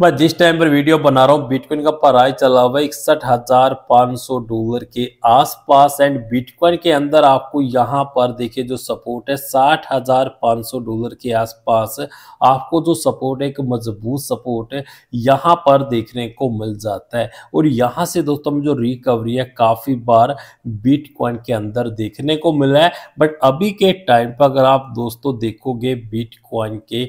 मैं जिस टाइम पर वीडियो बना रहा हूँ बिटकॉइन का प्राइस चला हुआ है इकसठ हजार पाँच सौ डॉलर के आसपास एंड बिटकॉइन के अंदर आपको यहाँ पर देखिए जो सपोर्ट है साठ हजार पाँच सौ डॉलर के आसपास आपको जो सपोर्ट है एक मजबूत सपोर्ट है यहाँ पर देखने को मिल जाता है और यहाँ से दोस्तों जो रिकवरी है काफ़ी बार बिटकॉइन के अंदर देखने को मिला है बट अभी के टाइम पर अगर आप दोस्तों देखोगे बिटकॉइन के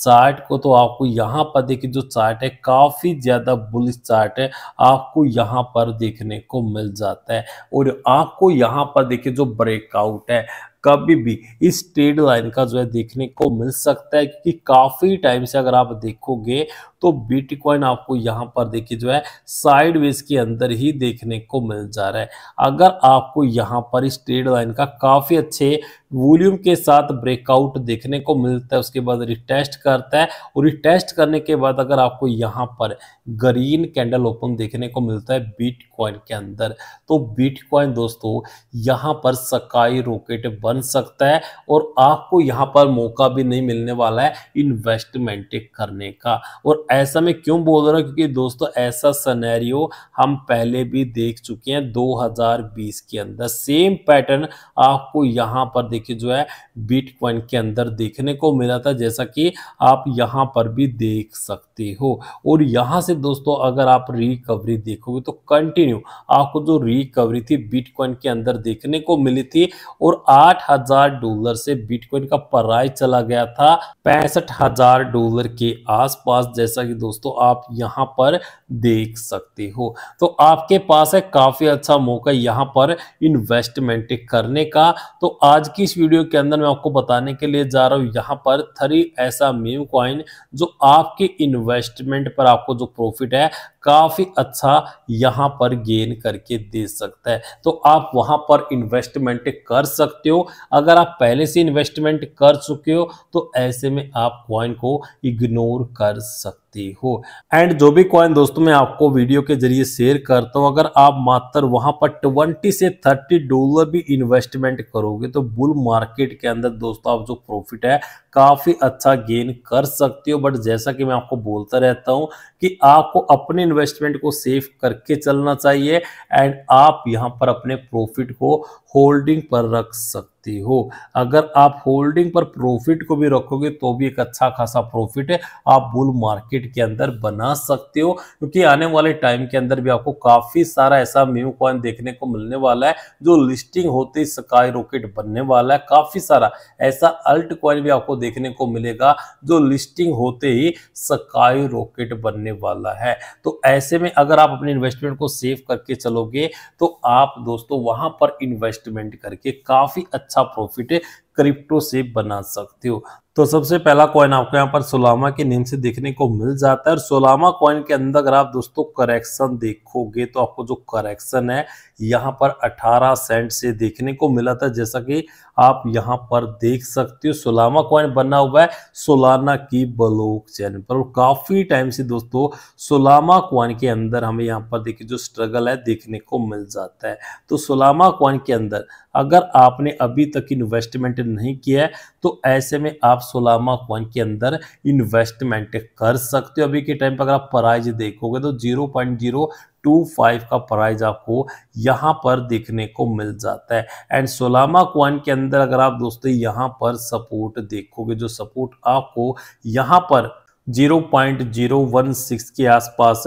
चार्ट को तो आपको यहाँ पर देखिए जो चार्ट है काफ़ी ज़्यादा बुलिस चार्ट है आपको यहाँ पर देखने को मिल जाता है और आपको यहाँ पर देखिए जो ब्रेकआउट है कभी भी इस ट्रेड लाइन का जो है देखने को मिल सकता है क्योंकि काफ़ी टाइम से अगर आप देखोगे तो बिटकॉइन आपको यहाँ पर देखिए जो है साइडवेज के अंदर ही देखने को मिल जा रहा है अगर आपको यहां पर इस ट्रेड लाइन का काफ़ी अच्छे वॉल्यूम के साथ ब्रेकआउट देखने को मिलता है उसके बाद रिटेस्ट करता है और रिटेस्ट करने के बाद अगर आपको यहाँ पर ग्रीन कैंडल ओपन देखने को मिलता है बीट के अंदर तो बीट दोस्तों यहाँ पर सकाई रॉकेट बन सकता है और आपको यहाँ पर मौका भी नहीं मिलने वाला है इन्वेस्टमेंट करने का और ऐसा मैं क्यों बोल रहा हूँ क्योंकि दोस्तों ऐसा सनेरियो हम पहले भी देख चुके हैं 2020 के अंदर सेम पैटर्न आपको यहाँ पर देखिए जो है बिटकॉइन के अंदर देखने को मिला था जैसा कि आप यहाँ पर भी देख सकते हो और यहाँ से दोस्तों अगर आप रिकवरी देखोगे तो कंटिन्यू आपको जो रिकवरी थी बिटकॉइन के अंदर देखने को मिली थी और आज साठ हजार डॉलर से बिटकॉइन का प्राइस चला गया था पैंसठ हजार डॉलर के आसपास जैसा कि दोस्तों आप यहां पर देख सकते हो तो आपके पास है काफी अच्छा मौका यहां पर इन्वेस्टमेंट करने का तो आज की इस वीडियो के अंदर मैं आपको बताने के लिए जा रहा हूं यहां पर थ्री ऐसा मेम कॉइन जो आपके इन्वेस्टमेंट पर आपको जो प्रॉफिट है काफ़ी अच्छा यहाँ पर गेन करके दे सकता है तो आप वहां पर इन्वेस्टमेंट कर सकते हो अगर आप पहले से इन्वेस्टमेंट कर चुके हो तो ऐसे में आप क्वाइन को इग्नोर कर सकते सकते हो एंड जो भी कॉइन दोस्तों मैं आपको वीडियो के जरिए शेयर करता हूँ अगर आप मात्र वहां पर ट्वेंटी से थर्टी डॉलर भी इन्वेस्टमेंट करोगे तो बुल मार्केट के अंदर दोस्तों आप जो प्रॉफिट है काफ़ी अच्छा गेन कर सकते हो बट जैसा कि मैं आपको बोलता रहता हूं कि आपको अपने इन्वेस्टमेंट को सेफ करके चलना चाहिए एंड आप यहां पर अपने प्रॉफिट को होल्डिंग पर रख सकती हो अगर आप होल्डिंग पर प्रॉफिट को भी रखोगे तो भी एक अच्छा खासा प्रॉफिट है आप बुल मार्केट के अंदर बना सकते हो क्योंकि आने वाले टाइम के अंदर भी आपको काफ़ी सारा ऐसा न्यू कॉइन देखने को मिलने वाला है जो लिस्टिंग होते ही स्काई रॉकेट बनने वाला है काफ़ी सारा ऐसा अल्ट कॉइन भी आपको देखने को मिलेगा जो लिस्टिंग होते ही स्काई रॉकेट बनने वाला है तो ऐसे में अगर आप अपने इन्वेस्टमेंट को सेव करके चलोगे तो आप दोस्तों वहां पर इन्वेस्ट इन्वेस्टमेंट करके काफ़ी अच्छा प्रॉफिट क्रिप्टो से बना सकते हो तो सबसे पहला कॉइन आपको यहाँ पर सोलामा के नेम से देखने को मिल जाता है और सोलामा कॉइन के अंदर अगर आप दोस्तों करेक्शन देखोगे तो आपको जो करेक्शन है यहाँ पर 18 सेंट से देखने को मिला था जैसा कि आप यहाँ पर देख सकते हो सोलामा कॉइन बना हुआ है सोलाना की ब्लॉक चैन पर और काफ़ी टाइम से दोस्तों सोलामा कॉइन के अंदर हमें यहाँ पर देखिए जो स्ट्रगल है देखने को मिल जाता है तो सोलामा कॉइन के अंदर अगर आपने अभी तक इन्वेस्टमेंट नहीं किया है तो ऐसे में आप सोलामा कॉइन के अंदर इन्वेस्टमेंट कर सकते हो अभी के टाइम पर अगर आप प्राइज देखोगे तो zero point zero two five का प्राइज आपको यहाँ पर देखने को मिल जाता है एंड सोलामा क्वान के अंदर अगर आप दोस्तों यहाँ पर सपोर्ट देखोगे जो सपोर्ट आपको यहाँ पर 0.016 के आसपास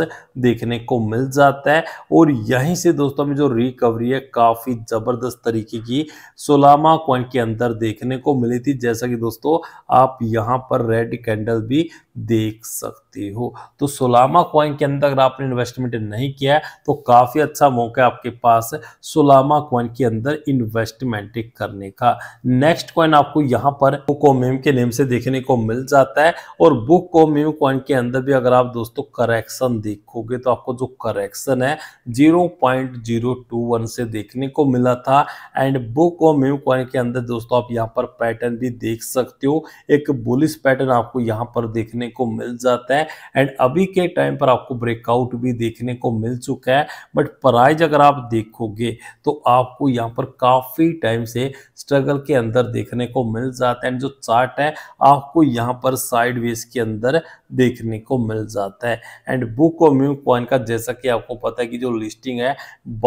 देखने को मिल जाता है और यहीं से दोस्तों में जो रिकवरी है काफ़ी ज़बरदस्त तरीके की सोलामा कॉइन के अंदर देखने को मिली थी जैसा कि दोस्तों आप यहाँ पर रेड कैंडल भी देख सकते हो तो सोलामा कॉइन के अंदर अगर आपने इन्वेस्टमेंट नहीं किया है तो काफ़ी अच्छा मौका है आपके पास सोलामा कॉइन के अंदर इन्वेस्टमेंट करने का नेक्स्ट कॉइन आपको यहाँ पर बुक के नेम से देखने को मिल जाता है और बुक म्यू कॉइन के अंदर भी अगर आप दोस्तों करेक्शन देखोगे तो आपको जो करेक्शन है 0.021 से देखने को मिला था एंड बुक और म्यू कॉइन के अंदर दोस्तों आप यहाँ पर पैटर्न भी देख सकते हो एक बुलिस पैटर्न आपको यहाँ पर देखने को मिल जाता है एंड अभी के टाइम पर आपको ब्रेकआउट भी देखने को मिल चुका है बट प्राइज अगर आप देखोगे तो आपको यहाँ पर काफ़ी टाइम से स्ट्रगल के अंदर देखने को मिल जाता है एंड जो चार्ट है आपको यहाँ पर साइड के अंदर देखने को मिल जाता है एंड बुक और म्यू कॉइन का जैसा कि आपको पता है कि जो लिस्टिंग है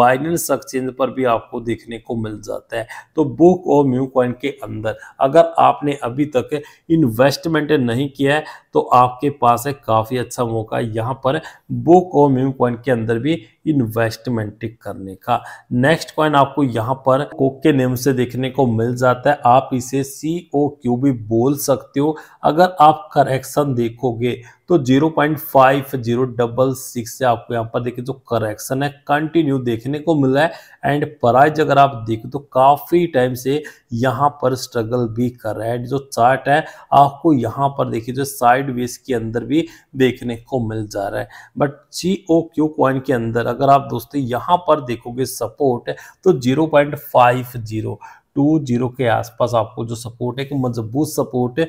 बाइनेंस एक्सचेंज पर भी आपको देखने को मिल जाता है तो बुक और म्यू कॉइन के अंदर अगर आपने अभी तक इन्वेस्टमेंट नहीं किया है तो आपके पास है काफ़ी अच्छा मौका यहाँ पर बुक और म्यू कॉइन के अंदर भी इन्वेस्टमेंट करने का नेक्स्ट कॉइन आपको यहाँ पर कोक के नेम से देखने को मिल जाता है आप इसे सी ओ क्यू भी बोल सकते हो अगर आप करेक्शन देख देखोगे तो 0.5 जीरो डबल सिक्स से आपको यहाँ पर देखिए जो करेक्शन है कंटिन्यू देखने को मिला है एंड प्राइज अगर आप देखें तो काफ़ी टाइम से यहाँ पर स्ट्रगल भी कर रहा है जो चार्ट है आपको यहाँ पर देखिए जो साइड वेज के अंदर भी देखने को मिल जा रहा है but G O Q coin के अंदर अगर आप दोस्तों यहाँ पर देखोगे सपोर्ट तो जीरो टू जीरो के आसपास आपको जो सपोर्ट है कि मजबूत सपोर्ट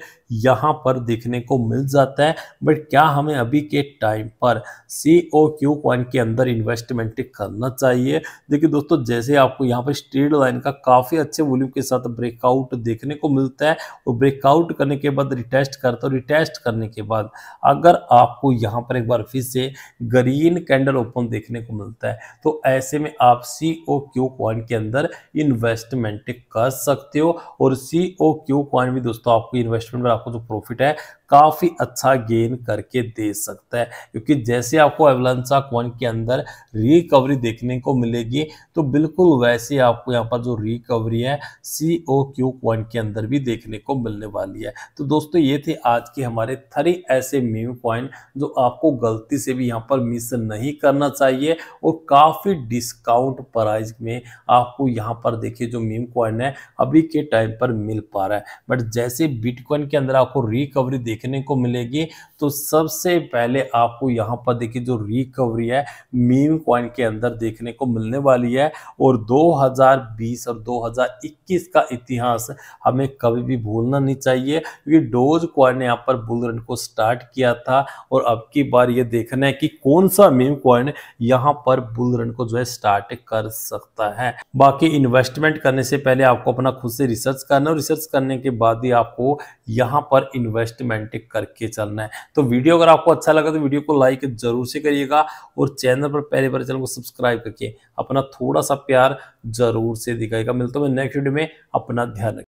यहाँ पर देखने को मिल जाता है बट क्या हमें अभी के टाइम पर सी ओ क्यू कॉइन के अंदर इन्वेस्टमेंट करना चाहिए देखिए दोस्तों जैसे आपको यहाँ पर स्ट्रेट लाइन का काफ़ी अच्छे वॉल्यूम के साथ ब्रेकआउट देखने को मिलता है और ब्रेकआउट करने के बाद रिटेस्ट करता है रिटेस्ट करने के बाद अगर आपको यहाँ पर एक बार फिर से ग्रीन कैंडल ओपन देखने को मिलता है तो ऐसे में आप सी ओ क्यू कॉइन के अंदर इन्वेस्टमेंट कर सकते हो और सी ओ क्यू कॉइन भी दोस्तों आपको इन्वेस्टमेंट पर आपको जो प्रॉफिट है काफ़ी अच्छा गेन करके दे सकता है क्योंकि जैसे आपको एवलांसा कॉइन के अंदर रिकवरी देखने को मिलेगी तो बिल्कुल वैसे आपको यहाँ पर जो रिकवरी है सी ओ क्यू कॉइन के अंदर भी देखने को मिलने वाली है तो दोस्तों ये थे आज के हमारे थ्री ऐसे मीम कॉइन जो आपको गलती से भी यहाँ पर मिस नहीं करना चाहिए और काफ़ी डिस्काउंट प्राइस में आपको यहाँ पर देखिए जो मीम कॉइन है अभी के टाइम पर मिल पा रहा है बट जैसे बिटकॉइन के अंदर आपको रिकवरी देख देखने को मिलेगी तो सबसे पहले आपको यहाँ पर देखिए जो रिकवरी है मीम कॉइन के अंदर देखने को मिलने वाली है और 2020 और 2021 का इतिहास हमें कभी भी भूलना नहीं चाहिए क्योंकि डोज कॉइन ने यहाँ पर बुलरन को स्टार्ट किया था और अब की बार ये देखना है कि कौन सा मीम कॉइन यहाँ पर बुलरन को जो है स्टार्ट कर सकता है बाकी इन्वेस्टमेंट करने से पहले आपको अपना खुद से रिसर्च करना और रिसर्च करने के बाद ही आपको यहाँ पर इन्वेस्टमेंट ऑथेंटिक करके चलना है तो वीडियो अगर आपको अच्छा लगा तो वीडियो को लाइक जरूर से करिएगा और चैनल पर पहले बार चैनल को सब्सक्राइब करके अपना थोड़ा सा प्यार जरूर से दिखाएगा मिलता हूँ नेक्स्ट वीडियो में अपना ध्यान